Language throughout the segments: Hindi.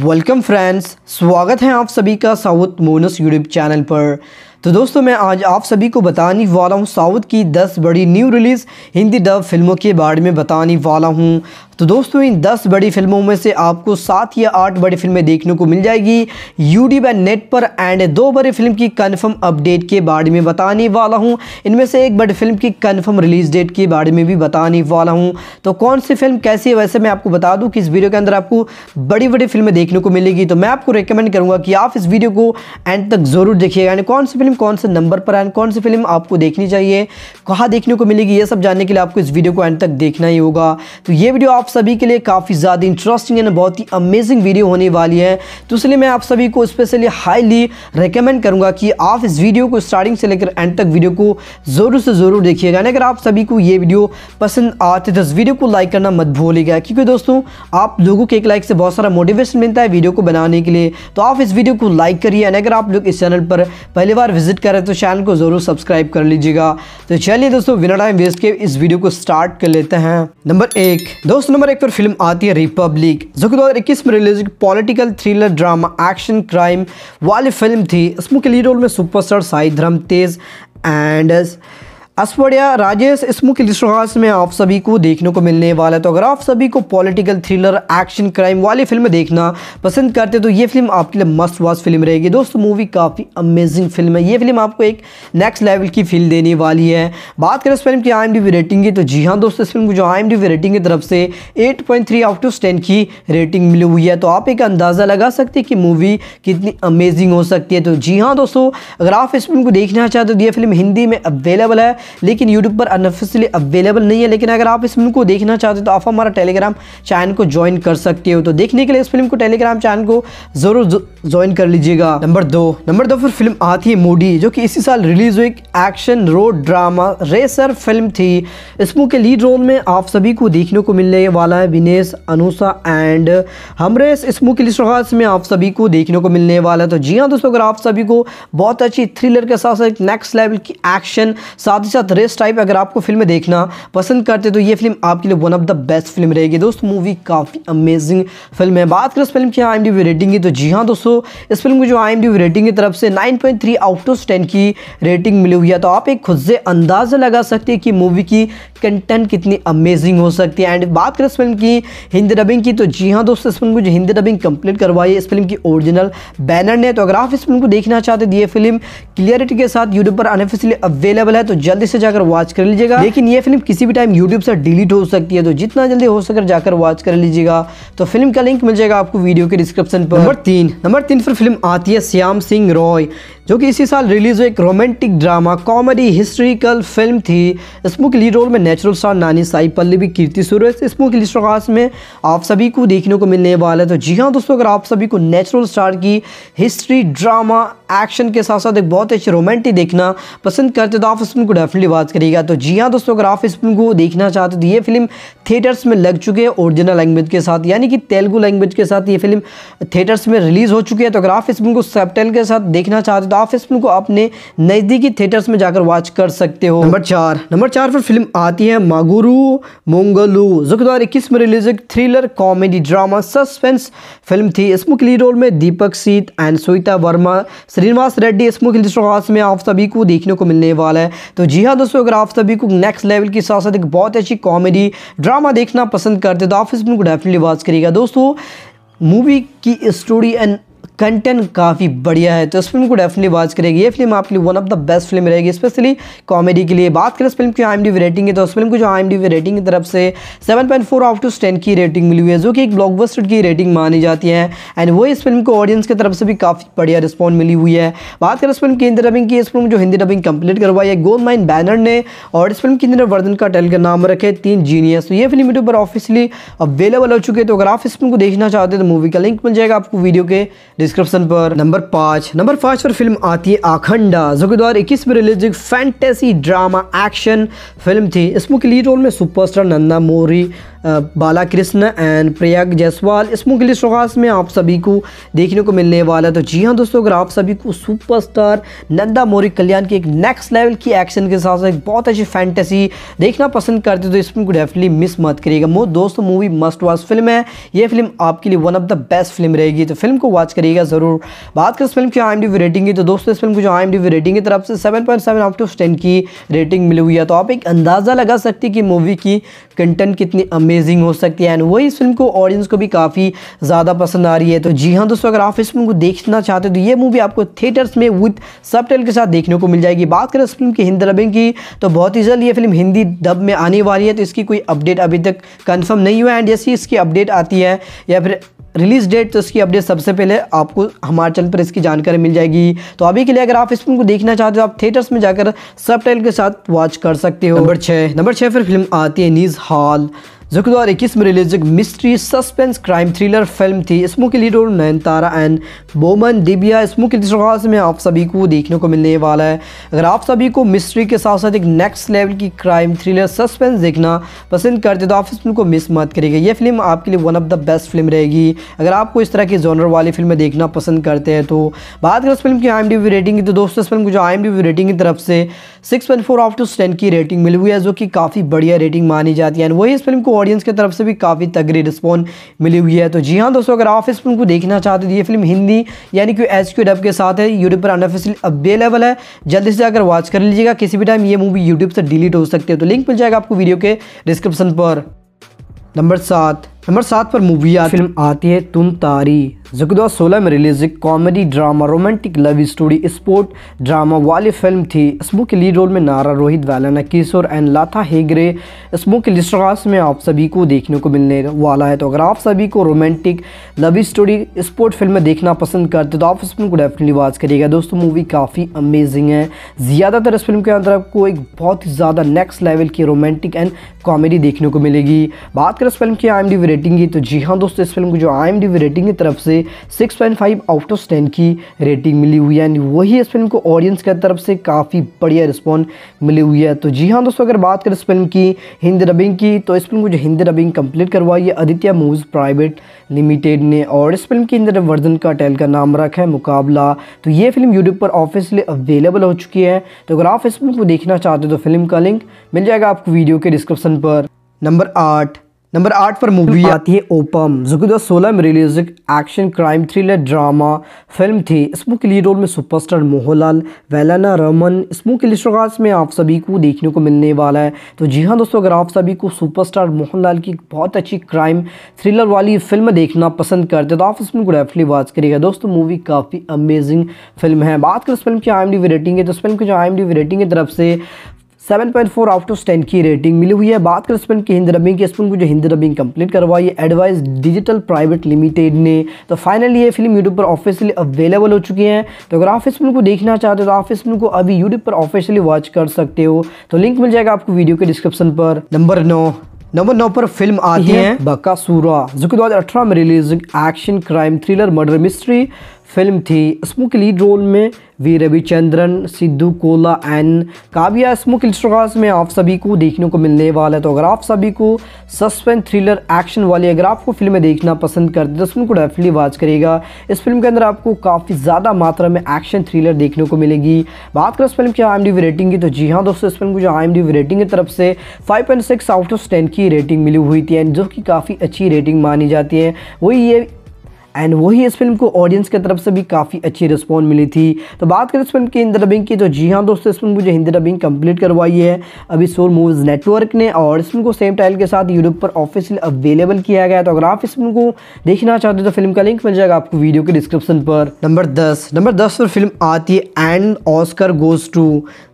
वेलकम फ्रेंड्स स्वागत है आप सभी का साउथ मोनस यूट्यूब चैनल पर तो दोस्तों मैं आज आप सभी को बताने वाला हूँ साउथ की 10 बड़ी न्यू रिलीज़ हिंदी डब फिल्मों के बारे में बताने वाला हूँ तो दोस्तों इन 10 बड़ी फिल्मों में से आपको सात या आठ बड़ी फिल्में देखने को मिल जाएगी यूट्यूब एंड नेट पर एंड दो बड़ी फिल्म की कन्फर्म अपडेट के बारे में बताने वाला हूँ इनमें से एक बड़ी फिल्म की कन्फर्म रिलीज डेट के बारे में भी बताने वाला हूँ तो कौन सी फिल्म कैसी है वैसे मैं आपको बता दूँ कि इस वीडियो के अंदर आपको बड़ी बड़ी फिल्में देखने को मिलेगी तो मैं आपको रिकमेंड करूँगा कि आप इस वीडियो को एंड तक ज़रूर देखिएगा यानी कौन सी फिल्म फिल्म कौन से नंबर पर है कौन सी फिल्म आपको देखनी चाहिए कहाँ देखने को मिलेगी ये सब जानने के लिए आपको इस वीडियो को एंड तक देखना ही होगा तो ये वीडियो आप सभी के लिए काफ़ी ज़्यादा इंटरेस्टिंग एंड बहुत ही अमेजिंग वीडियो होने वाली है तो इसलिए मैं आप सभी को स्पेशली हाईली रिकमेंड करूँगा कि आप इस वीडियो को स्टार्टिंग से लेकर एंड तक वीडियो को ज़रूर से ज़रूर देखिएगा अगर आप सभी को ये वीडियो पसंद आते तो इस वीडियो को लाइक करना मत भूलिएगा क्योंकि दोस्तों आप लोगों के एक लाइक से बहुत सारा मोटिवेशन मिलता है वीडियो को बनाने के लिए तो आप इस वीडियो को लाइक करिए अगर आप लोग इस चैनल पर पहली बार विजिट करें तो चैनल को ज़रूर सब्सक्राइब कर लीजिएगा तो चलिए दोस्तों बिना टाइम वेस्ट के इस वीडियो को स्टार्ट कर लेते हैं नंबर एक दोस्त नंबर एक पर फिल्म आती है रिपब्लिक जो कि दो में release political thriller drama action crime वाली फिल्म थी इसमें के लीड रोल में सुपरस्टार साई धर्म तेज एंड अस्वड़िया राजेश इस मुख्य लिस्टहास में आप सभी को देखने को मिलने वाला है तो अगर आप सभी को पॉलिटिकल थ्रिलर एक्शन क्राइम वाली फिल्म देखना पसंद करते तो ये फिल्म आपके लिए मस्ट वॉच फिल्म रहेगी दोस्तों मूवी काफ़ी अमेजिंग फिल्म है ये फिल्म आपको एक नेक्स्ट लेवल की फील देने वाली है बात करें इस फिल्म की आई रेटिंग की तो जी हाँ दोस्तों इस फिल्म को जो आई रेटिंग की तरफ से eight point out of ten की रेटिंग मिली हुई है तो आप एक अंदाज़ा लगा सकते हैं कि मूवी कितनी अमेजिंग हो सकती है तो जी हाँ दोस्तों अगर आप इस फिल्म को देखना चाहते हो तो ये फिल्म हिंदी में अवेलेबल है लेकिन यूट्यूब पर अनऑफिशियली अवेलेबल नहीं है लेकिन अगर आप इस फिल्म को देखना चाहते हो तो आप हमारा टेलीग्राम चैनल को ज्वाइन कर सकते हो तो देखने के लिए इस फिल्म को टेलीग्राम चैनल को जरूर ज्वाइन कर लीजिएगा नंबर दो नंबर दो फिर फिल्म आती है मोडी जो कि इसी साल रिलीज हुई action road drama racer film थी इसमें के लीड रोल में आप सभी को देखने को मिलने वाला है विनेश अनुषा एंड हमरेस इसमू की लिस्ट में आप सभी को देखने को मिलने वाला है तो जी हाँ दोस्तों अगर आप सभी को बहुत अच्छी थ्रिलर के साथ साथ नेक्स्ट लेवल की एक्शन साथ ही साथ रेस टाइप अगर आपको फिल्में देखना पसंद करते तो ये फिल्म आपके लिए one of the best film रहेगी दोस्तों मूवी काफ़ी अमेजिंग फिल्म है बात करें इस फिल्म की आई रेटिंग की तो जी हाँ दोस्तों इस फिल्म को जो आई रेटिंग की तरफ से नाइन आउट ऑफ टेन की रेटिंग मिली हुई है तो आप एक खुद से अंदाज़ा लगा सकते हैं कि मूवी की कंटेंट कितनी अमेजिंग हो सकती है एंड बात करें इस फिल्म की हिंदी डबिंग की तो जी हाँ दोस्तों इस फिल्म को जो हिंदी डबिंग कंप्लीट करवाई है इस फिल्म की ओरिजिनल बैनर ने तो अगर आप इस फिल्म को देखना चाहते तो ये फिल्म क्लियरिटी के साथ यूट्यूब पर अनऑफिशियली अवेलेबल है तो जल्दी से जाकर वॉच कर लीजिएगा लेकिन ये फिल्म किसी भी टाइम यूट्यूब से डिलीट हो सकती है तो जितना जल्दी हो सकर जाकर वॉच कर लीजिएगा तो फिल्म का लिंक मिल जाएगा आपको वीडियो के डिस्क्रिप्शन पर नंबर तीन नंबर तीन पर फिल्म आती है श्याम सिंह रॉय जो कि इसी साल रिलीज़ हुई एक romantic drama comedy historical film थी इसमें के लीड रोल में नेचुरल स्टार नानी साई पल्लवी कीर्ति सुरेश इसमें की लिस्ट खास में आप सभी को देखने को मिलने वाला है तो जी हाँ दोस्तों अगर आप सभी को नेचुरल स्टार की हिस्ट्री ड्रामा एक्शन के साथ साथ एक बहुत अच्छी रोमांटिक देखना पसंद करते तो आप इस फिल्म को डेफिनेटली बात करिएगा तो जी हाँ दोस्तों अगर आप इस फिल्म को देखना चाहते तो ये फिल्म थिएटर्स में लग चुके हैं ओरिजिनल लैंग्वेज के साथ यानी कि तेलुगु लैंग्वेज के साथ ये फिल्म थिएटर्स में रिलीज़ हो चुकी है तो अगर आप इस फिल्म को सेप्टेल के साथ देखना चाहते आदाफ इस फिल्म को आपने नज़दीकी थिएटर्स में जाकर वॉच कर सकते हो नंबर चार नंबर चार पर फिल्म आती है मागुरु मोंगलू जो कि दो हज़ार इक्कीस में रिलीज एक thriller comedy drama suspense film थी इसमें मुख्य लीड रोल में दीपक सीत एंड सुविता वर्मा श्रीनिवास रेड्डी इस मुख्य दृष्टिकोण में आप सभी को देखने को मिलने वाला है तो जी हाँ दोस्तों अगर आप सभी को नेक्स्ट लेवल के साथ साथ एक बहुत अच्छी कॉमेडी ड्रामा देखना पसंद करते तो आप इस फिल्म को डेफिनेटली वॉच करिएगा दोस्तों मूवी की स्टोरी एंड कंटेंट काफ़ी बढ़िया है तो इस फिल्म को डेफिनेटली वॉच करेगी ये फिल्म आपके लिए one of the best film रहेगी स्पेशली कॉमेडी के लिए बात करें इस फिल्म की आई रेटिंग है तो उस फिल्म को जो आई रेटिंग की तरफ से seven point four to ten की रेटिंग मिली हुई है जो कि एक ब्लॉकबस्टर की रेटिंग मानी जाती है एंड वो इस फिल्म को ऑडियंस की तरफ से भी काफ़ी बढ़िया रिस्पॉन्ड मिली हुई है बात करें इस फिल्म की हिंदी डबिंग की इस फिल्म जो हिंदी डबिंग कंप्लीट करवाई है गोल माइन बैनर ने और इस फिल्म के अंदर वर्धन का टेल का नाम रखे तीन जीनियस तो ये फिल्म यूट्यूब पर ऑफिशियली अवेलेबल हो चुके हैं तो अगर आप इस फिल्म को देखना चाहते हैं तो मूवी का लिंक मिल जाएगा आपको वीडियो के डिस्क्रिप्शन पर नंबर पांच नंबर पांच पर फिल्म आती है आखंडा जो कि दो हज़ार इक्कीस में रिलीज एक फैंटेसी ड्रामा एक्शन फिल्म थी इसमें लीड रोल में superstar Nandamuri Balakrishna and Pragya Jaiswal इस मुगल शोगास में आप सभी को देखने को मिलने वाला है तो जी हाँ दोस्तों अगर आप सभी को सुपरस्टार नंदा मोरी कल्याण के एक नेक्स्ट लेवल की एक्शन के साथ साथ एक बहुत अच्छी फैंटेसी देखना पसंद करते तो इस फिल्म को डेफिनेटली मिस मत करिएगा दोस्तों मूवी मस्ट वॉच फिल्म है ये फिल्म आपके लिए one of the best film रहेगी तो फिल्म को वॉच करिएगा ज़रूर बात करें इस फिल्म की आई रेटिंग की तो दोस्तों इस फिल्म को जो आई रेटिंग की तरफ से सेवन पॉइंट सेवन टेन की रेटिंग मिली हुई है तो आप एक अंदाज़ा लगा सकती कि मूवी की कंटेंट कितनी अमीर अमेजिंग हो सकती है एंड वही इस फिल्म को ऑडियंस को भी काफ़ी ज़्यादा पसंद आ रही है तो जी हाँ दोस्तों अगर आप इस फिल्म को देखना चाहते हो तो ये मूवी आपको थिएटर्स में विथ सब के साथ देखने को मिल जाएगी बात करें इस फिल्म की हिंदी डबिंग की तो बहुत ही जल्द ये फिल्म हिंदी डब में आने वाली है तो इसकी कोई अपडेट अभी तक कन्फर्म नहीं हुआ एंड जैसे इसकी अपडेट आती है या फिर रिलीज़ डेट तो इसकी अपडेट सबसे पहले आपको हमारे चैनल पर इसकी जानकारी मिल जाएगी तो अभी के लिए अगर आप इस फिल्म को देखना चाहते हो आप थिएटर्स में जाकर सब के साथ वॉच कर सकते हो नंबर छः नंबर छः फिर फिल्म आती है नीज हॉल जो कि दो में रिलीज एक mystery suspense crime thriller film थी इसमो के lead role Tara and Boman डिबिया इसमो की दिशाज में आप सभी को देखने को मिलने वाला है अगर आप सभी को मिस्ट्री के साथ साथ एक नेक्स्ट लेवल की क्राइम थ्रिलर सस्पेंस देखना पसंद करते तो आप इस फिल्म को मिस मत करिएगा ये फिल्म आपके लिए one of the best film रहेगी अगर आपको इस तरह की जॉनर वाली फिल्में देखना पसंद करते हैं तो बात करें उस फिल्म की आई रेटिंग की तो दोस्तों इस फिल्म की जो आई रेटिंग की तरफ से six point four out to ten की रेटिंग मिली हुई है जो कि काफ़ी बढ़िया रेटिंग मानी जाती है एंड वही इस फिल्म को ऑडियंस की तरफ से भी काफ़ी तगड़ी रिस्पॉन्स मिली हुई है तो जी हाँ दोस्तों अगर आप इस फिल्म को देखना चाहते तो ये फिल्म हिंदी यानी कि एच क्यू डब के साथ है यूट्यूब पर अनऑफिशियल अवेलेबल है जल्दी से जाकर वॉच कर लीजिएगा किसी भी टाइम ये मूवी यूट्यूब से डिलीट हो सकती है तो लिंक मिल जाएगा आपको वीडियो के डिस्क्रिप्शन पर नंबर सात नंबर सात पर मूवी फिल्म आती है तुम तारी जो कि 2016 में रिलीज एक comedy drama romantic love story sport drama वाली फिल्म थी इसमो के लीड रोल में नारा रोहित वालाना किशोर एंड लाथा हेगरे इसमो के लिस्ट में आप सभी को देखने को मिलने वाला है तो अगर आप सभी को रोमांटिक लव स्टोरी स्पोर्ट फिल्में देखना पसंद करते तो आप इस फिल्म को डेफिनेटली वॉच करिएगा दोस्तों मूवी काफ़ी अमेजिंग है ज़्यादातर इस फिल्म के अंदर आपको एक बहुत ही ज़्यादा नेक्स्ट लेवल की रोमांटिक एंड कॉमेडी देखने को मिलेगी बात करें इस फिल्म की आई रेटिंग की तो जी हाँ दोस्तों इस फिल्म को जो आई रेटिंग की तरफ से six point five out of ten की रेटिंग मिली हुई है एंड वही इस फिल्म को ऑडियंस की तरफ से काफ़ी बढ़िया रिस्पॉन्स मिली हुई है तो जी हाँ दोस्तों अगर बात करें इस फिल्म की हिंदी डबिंग की तो इस फिल्म को जो हिंदी डबिंग कम्प्लीट करवाई है आदित्य मूवीज़ प्राइवेट लिमिटेड ने और इस फिल्म की हिंदी वर्जन का टैल का नाम रखा है मुकाबला तो ये फिल्म यूट्यूब पर ऑफिसली अवेलेबल हो चुकी है तो अगर आप इस फिल्म को देखना चाहते हो तो फिल्म का लिंक मिल जाएगा आपको वीडियो के डिस्क्रिप्शन पर नंबर आठ नंबर आठ पर मूवी आती है ओपम जो कि सोलह में रिलीज एक action crime thriller drama film थी इसमें के लीड रोल में सुपरस्टार मोहनलाल वेलाना रमन इसमें के लिश्रगाज में आप सभी को देखने को मिलने वाला है तो जी हाँ दोस्तों अगर आप सभी को सुपरस्टार मोहनलाल की बहुत अच्छी क्राइम थ्रिलर वाली फिल्म देखना पसंद करते तो आप इस फिल्म को डेफिनेटली वॉच करिएगा दोस्तों मूवी काफ़ी अमेजिंग फिल्म है बात करें इस फिल्म की आई एम रेटिंग है तो इस फिल्म की जो आई एम रेटिंग की तरफ से seven point four out of ten की रेटिंग मिली हुई है बात करें स्पेन की हिंदी रबिंग की स्पेन को जो हिंदी रबिंग कंप्लीट करवाई है एडवाइस डिजिटल प्राइवेट लिमिटेड ने तो फाइनली ये फिल्म यूट्यूब पर ऑफिशियली अवेलेबल हो चुकी है तो अगर आप इस फिल्म को देखना चाहते हो तो आप इस फिल्म को अभी यूट्यूब पर ऑफिशियली वॉच कर सकते हो तो लिंक मिल जाएगा आपको वीडियो के डिस्क्रिप्शन पर नंबर नौ नंबर नौ पर फिल्म आती है बकासूरा जो कि दो में release action crime thriller murder mystery film थी इसमु के लीड रोल में वी रविचंद्रन सिद्धू कोला एंड काव्या इसमु के लिस्टोगास में आप सभी को देखने को मिलने वाला है तो अगर आप सभी को सस्पेंस थ्रिलर एक्शन वाली अगर आपको फिल्में देखना पसंद करते तो फिल्म को डेफिनेटली वॉच करेगा इस फिल्म के अंदर आपको काफ़ी ज़्यादा मात्रा में एक्शन थ्रिलर देखने को मिलेगी बात करें इस फिल्म की आई रेटिंग की तो जी हाँ दोस्तों इस फिल्म को जो आई रेटिंग की तरफ से फाइव आउट ऑफ टेन की रेटिंग मिली हुई थी एंड जो कि काफ़ी अच्छी रेटिंग मानी जाती है वही ये एंड वही इस फिल्म को ऑडियंस की तरफ से भी काफ़ी अच्छी रिस्पॉन्स मिली थी तो बात करें इस फिल्म की हिंदी डबिंग की तो जी हाँ दोस्तों इस फिल्म मुझे हिंदी डबिंग कंप्लीट करवाई है अभी सोर मूवीज़ नेटवर्क ने और इस फिल्म को सेम टाइल के साथ यूट्यूब पर ऑफिशियल अवेलेबल किया गया तो अगर आप इस फिल्म को देखना चाहते हो तो फिल्म का लिंक मिल जाएगा आपको वीडियो के डिस्क्रिप्शन पर नंबर दस नंबर दस पर फिल्म आती है एंड ऑस्कर गोज टू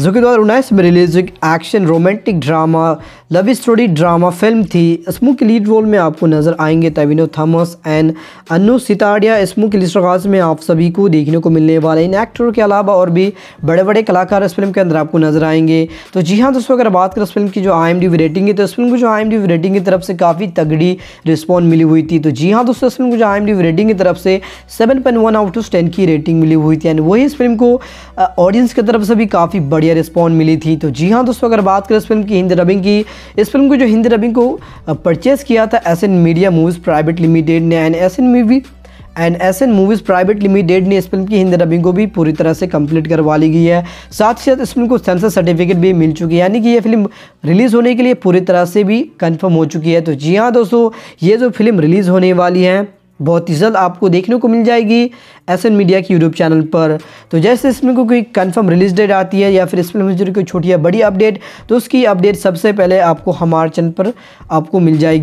जो कि दो हज़ार उन्नीस में रिलीज एक action romantic drama love story drama film थी इस के लीड रोल में आपको नजर आएंगे तविनो थॉमस एंड अनु सितारिया इसमों की लिस्टगाज में आप सभी को देखने को मिलने वाले इन एक्टरों के अलावा और भी बड़े बड़े कलाकार इस फिल्म के अंदर आपको नजर आएंगे तो जी हाँ दोस्तों अगर बात करें इस फिल्म की जो आई रेटिंग है तो इस फिल्म को जो आई रेटिंग की तरफ से काफ़ी तगड़ी रिस्पॉन्स मिली हुई थी तो जी हाँ दोस्तों इस फिल्म को जो आई रेटिंग की तरफ से सेवन आउट ऑफ टेन की रेटिंग मिली हुई थी यानी वही इस फिल्म को ऑडियंस की तरफ से भी काफ़ी बढ़िया रिस्पॉन्स मिली थी तो जी हाँ दोस्तों अगर बात करें इस फिल्म की हिंदी रबिंग की इस फिल्म को जो हिंदी रबिंग को परचेज़ किया था S media movies private limited ने and S movie and S N movies private limited ने इस फिल्म की हिंदी डबिंग को भी पूरी तरह से कंप्लीट करवा ली गई है साथ ही साथ इस फिल्म को सेंसर सर्टिफिकेट भी मिल चुकी है यानी कि ये फिल्म रिलीज़ होने के लिए पूरी तरह से भी कंफर्म हो चुकी है तो जी हाँ दोस्तों ये जो फिल्म रिलीज़ होने वाली है बहुत ही जल्द आपको देखने को मिल जाएगी एस एन मीडिया की यूट्यूब चैनल पर तो जैसे इसमें को कोई कंफर्म रिलीज डेट आती है या फिर इस फिल्म से जुड़ी कोई छोटी या बड़ी अपडेट तो उसकी अपडेट सबसे पहले आपको हमारे चैनल पर आपको मिल जाएगी